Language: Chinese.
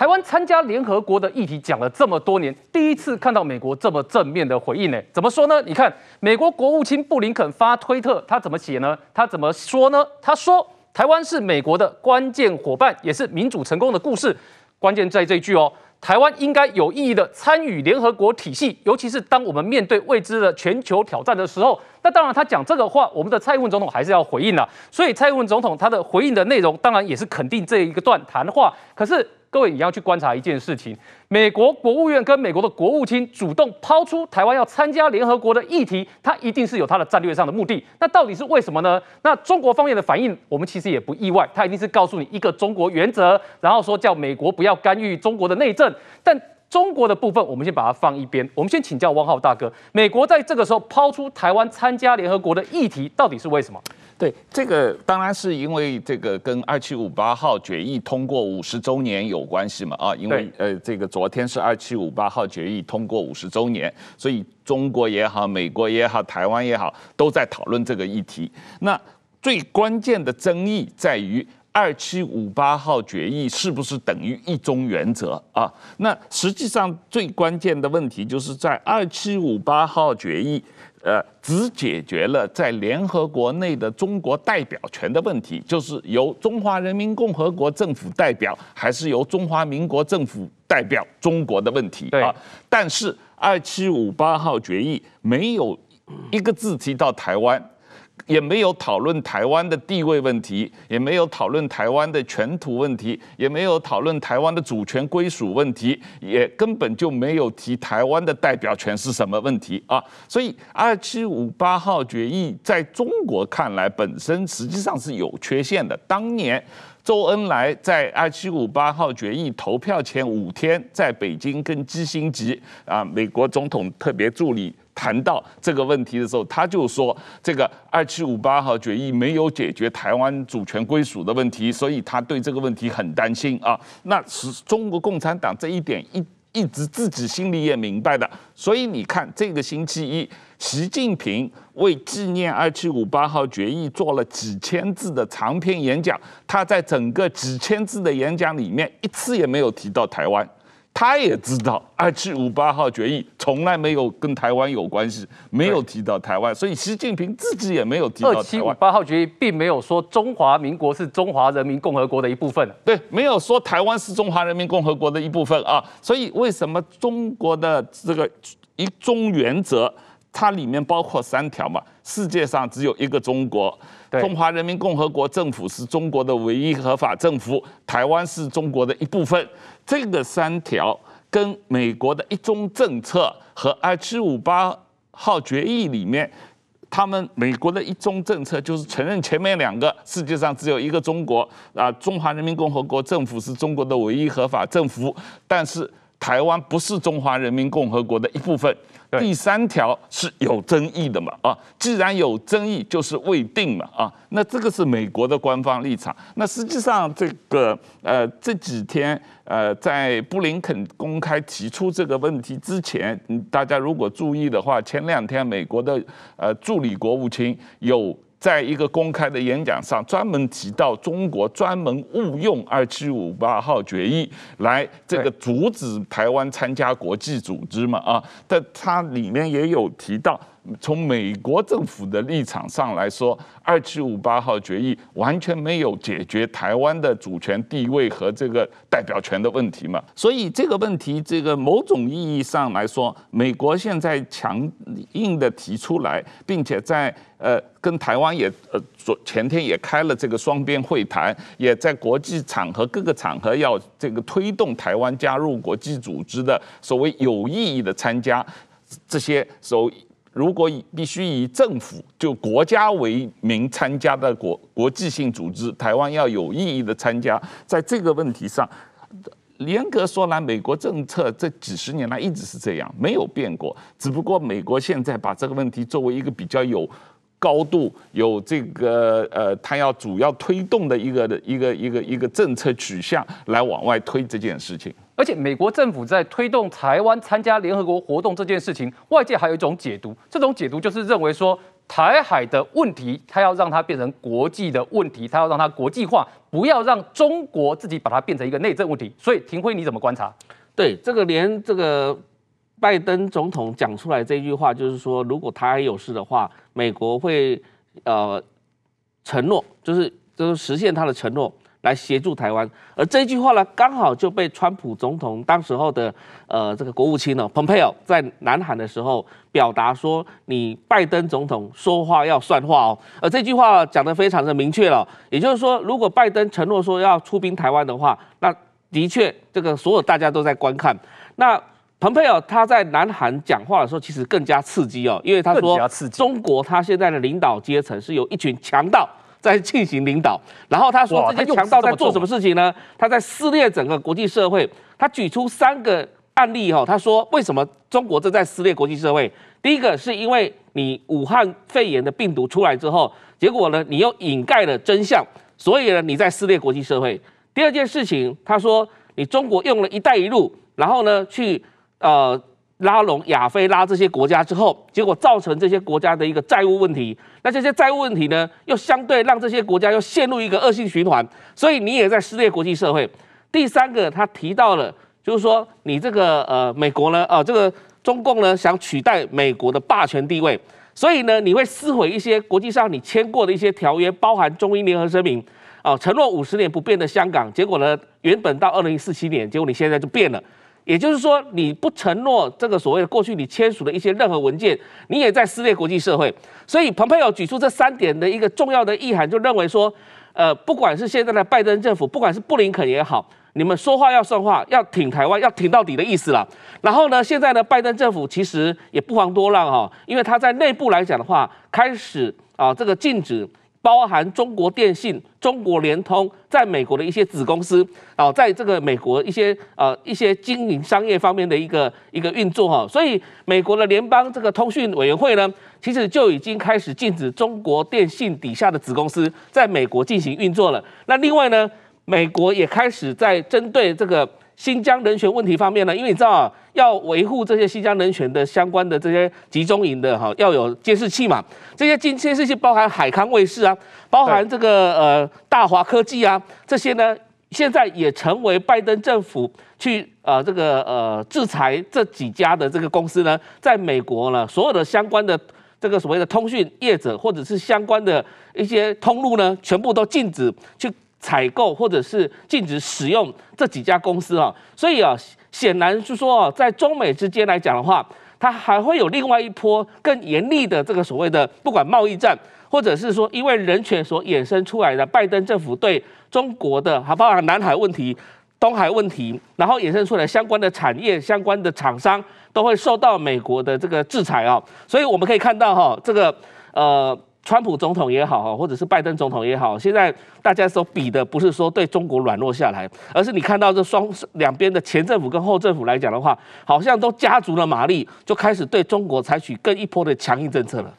台湾参加联合国的议题讲了这么多年，第一次看到美国这么正面的回应呢？怎么说呢？你看，美国国务卿布林肯发推特，他怎么写呢？他怎么说呢？他说：“台湾是美国的关键伙伴，也是民主成功的故事。”关键在这一句哦。台湾应该有意义的参与联合国体系，尤其是当我们面对未知的全球挑战的时候。那当然，他讲这个话，我们的蔡英文总统还是要回应的。所以，蔡英文总统他的回应的内容，当然也是肯定这一个段谈话。可是，各位，你要去观察一件事情：美国国务院跟美国的国务卿主动抛出台湾要参加联合国的议题，他一定是有他的战略上的目的。那到底是为什么呢？那中国方面的反应，我们其实也不意外，他一定是告诉你一个中国原则，然后说叫美国不要干预中国的内政。但中国的部分，我们先把它放一边，我们先请教汪浩大哥：美国在这个时候抛出台湾参加联合国的议题，到底是为什么？对，这个当然是因为这个跟二七五八号决议通过五十周年有关系嘛啊，因为呃，这个昨天是二七五八号决议通过五十周年，所以中国也好，美国也好，台湾也好，都在讨论这个议题。那最关键的争议在于。二七五八号决议是不是等于一中原则啊？那实际上最关键的问题就是在二七五八号决议，呃，只解决了在联合国内的中国代表权的问题，就是由中华人民共和国政府代表还是由中华民国政府代表中国的问题啊。但是二七五八号决议没有一个字提到台湾。也没有讨论台湾的地位问题，也没有讨论台湾的全土问题，也没有讨论台湾的主权归属问题，也根本就没有提台湾的代表权是什么问题啊！所以，二七五八号决议在中国看来，本身实际上是有缺陷的。当年周恩来在二七五八号决议投票前五天，在北京跟基辛吉啊，美国总统特别助理。谈到这个问题的时候，他就说这个二七五八号决议没有解决台湾主权归属的问题，所以他对这个问题很担心啊。那是中国共产党这一点一一直自己心里也明白的，所以你看这个星期一，习近平为纪念二七五八号决议做了几千字的长篇演讲，他在整个几千字的演讲里面一次也没有提到台湾。他也知道二七五八号决议从来没有跟台湾有关系，没有提到台湾，所以习近平自己也没有提到台湾。二七五八号决议并没有说中华民国是中华人民共和国的一部分，对，没有说台湾是中华人民共和国的一部分啊，所以为什么中国的这个一中原则？它里面包括三条嘛，世界上只有一个中国，中华人民共和国政府是中国的唯一合法政府，台湾是中国的一部分。这个三条跟美国的一中政策和二七五八号决议里面，他们美国的一中政策就是承认前面两个，世界上只有一个中国啊，中华人民共和国政府是中国的唯一合法政府，但是。台湾不是中华人民共和国的一部分。第三条是有争议的嘛？啊，既然有争议，就是未定嘛？啊，那这个是美国的官方立场。那实际上，这个呃，这几天呃，在布林肯公开提出这个问题之前，大家如果注意的话，前两天美国的呃助理国务卿有。在一个公开的演讲上，专门提到中国专门误用二七五八号决议来这个阻止台湾参加国际组织嘛啊，但它里面也有提到。从美国政府的立场上来说，《二七五八号决议》完全没有解决台湾的主权地位和这个代表权的问题嘛？所以这个问题，这个某种意义上来说，美国现在强硬的提出来，并且在呃跟台湾也呃昨前天也开了这个双边会谈，也在国际场合各个场合要这个推动台湾加入国际组织的所谓有意义的参加这些所。如果以必须以政府就国家为名参加的国国际性组织，台湾要有意义的参加，在这个问题上，严格说来，美国政策这几十年来一直是这样，没有变过。只不过美国现在把这个问题作为一个比较有。高度有这个呃，他要主要推动的一个的一个一个一个政策取向来往外推这件事情。而且美国政府在推动台湾参加联合国活动这件事情，外界还有一种解读，这种解读就是认为说，台海的问题，它要让它变成国际的问题，它要让它国际化，不要让中国自己把它变成一个内政问题。所以，庭辉你怎么观察？对这个连这个。拜登总统讲出来这句话，就是说，如果他还有事的话，美国会呃承诺，就是就是实现他的承诺，来协助台湾。而这句话呢，刚好就被川普总统当时候的呃这个国务卿呢蓬佩奥在南韩的时候表达说：“你拜登总统说话要算话哦。”而这句话讲得非常的明确了，也就是说，如果拜登承诺说要出兵台湾的话，那的确这个所有大家都在观看那。蓬佩奥他在南韩讲话的时候，其实更加刺激哦，因为他说中国他现在的领导阶层是有一群强盗在进行领导，然后他说这些强盗在做什么事情呢？他在撕裂整个国际社会。他举出三个案例哈，他说为什么中国正在撕裂国际社会？第一个是因为你武汉肺炎的病毒出来之后，结果呢你又掩盖了真相，所以呢你在撕裂国际社会。第二件事情，他说你中国用了一带一路，然后呢去呃，拉拢亚非拉这些国家之后，结果造成这些国家的一个债务问题。那这些债务问题呢，又相对让这些国家又陷入一个恶性循环。所以你也在撕裂国际社会。第三个，他提到了，就是说你这个呃美国呢，呃这个中共呢，想取代美国的霸权地位，所以呢，你会撕毁一些国际上你签过的一些条约，包含中英联合声明啊，承诺五十年不变的香港。结果呢，原本到二零四七年，结果你现在就变了。也就是说，你不承诺这个所谓的过去你签署的一些任何文件，你也在撕裂国际社会。所以蓬佩奥举出这三点的一个重要的意涵，就认为说，呃，不管是现在的拜登政府，不管是布林肯也好，你们说话要算话，要挺台湾，要挺到底的意思了。然后呢，现在呢，拜登政府其实也不遑多让哈，因为他在内部来讲的话，开始啊这个禁止。包含中国电信、中国联通在美国的一些子公司，哦，在这个美国一些呃一些经营商业方面的一个一个运作哈，所以美国的联邦这个通讯委员会呢，其实就已经开始禁止中国电信底下的子公司在美国进行运作了。那另外呢，美国也开始在针对这个。新疆人权问题方面呢，因为你知道啊，要维护这些新疆人权的相关的这些集中营的哈，要有监视器嘛。这些监监视器包含海康卫视啊，包含这个呃大华科技啊，这些呢，现在也成为拜登政府去呃这个呃制裁这几家的这个公司呢，在美国呢所有的相关的这个所谓的通讯业者或者是相关的一些通路呢，全部都禁止去。采购或者是禁止使用这几家公司啊，所以啊，显然是说，在中美之间来讲的话，它还会有另外一波更严厉的这个所谓的不管贸易战，或者是说因为人权所衍生出来的拜登政府对中国的，还包括南海问题、东海问题，然后衍生出来相关的产业、相关的厂商都会受到美国的这个制裁啊，所以我们可以看到哈，这个呃。川普总统也好，或者是拜登总统也好，现在大家所比的不是说对中国软弱下来，而是你看到这双两边的前政府跟后政府来讲的话，好像都加足了马力，就开始对中国采取更一波的强硬政策了。